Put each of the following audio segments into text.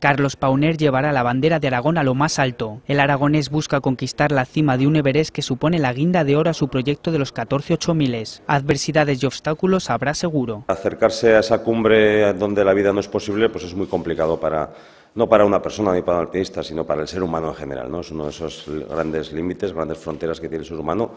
Carlos Pauner llevará la bandera de Aragón a lo más alto. El aragonés busca conquistar la cima de un Everest que supone la guinda de oro a su proyecto de los 14.800. Adversidades y obstáculos habrá seguro. Acercarse a esa cumbre donde la vida no es posible pues es muy complicado para no para una persona ni para un alpinista, sino para el ser humano en general, ¿no? Es uno de esos grandes límites, grandes fronteras que tiene el ser humano,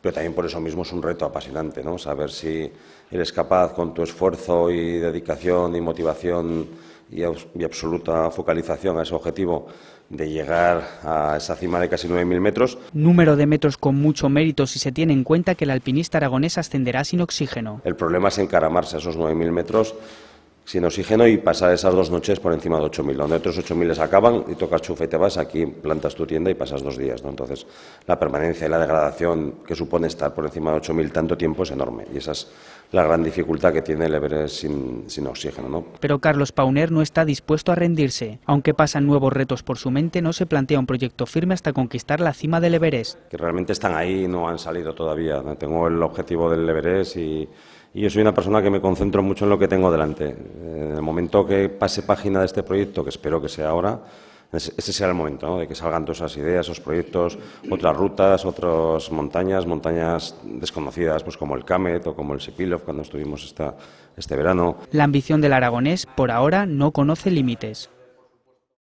pero también por eso mismo es un reto apasionante, ¿no? Saber si eres capaz con tu esfuerzo y dedicación y motivación y, absoluta focalización a ese objetivo de llegar a esa cima de casi 9.000 metros. Número de metros con mucho mérito si se tiene en cuenta que el alpinista aragonés ascenderá sin oxígeno. El problema es encaramarse a esos 9.000 metros sin oxígeno y pasar esas dos noches por encima de 8.000. Donde otros 8.000 se acaban y tocas chufa y te vas, aquí plantas tu tienda y pasas dos días. ¿no? Entonces, la permanencia y la degradación que supone estar por encima de 8.000 tanto tiempo es enorme. Y esa es la gran dificultad que tiene el Everest sin, oxígeno. ¿no? Pero Carlos Pauner no está dispuesto a rendirse. Aunque pasan nuevos retos por su mente, no se plantea un proyecto firme hasta conquistar la cima del Everest. Que realmente están ahí y no han salido todavía. Tengo el objetivo del Everest y y yo soy una persona que me concentro mucho en lo que tengo delante. En el momento que pase página de este proyecto, que espero que sea ahora, ese será el momento, de que salgan todas esas ideas, esos proyectos, otras rutas, otras montañas, montañas desconocidas, pues como el Camet o como el Sepilov cuando estuvimos este verano. La ambición del aragonés por ahora no conoce límites.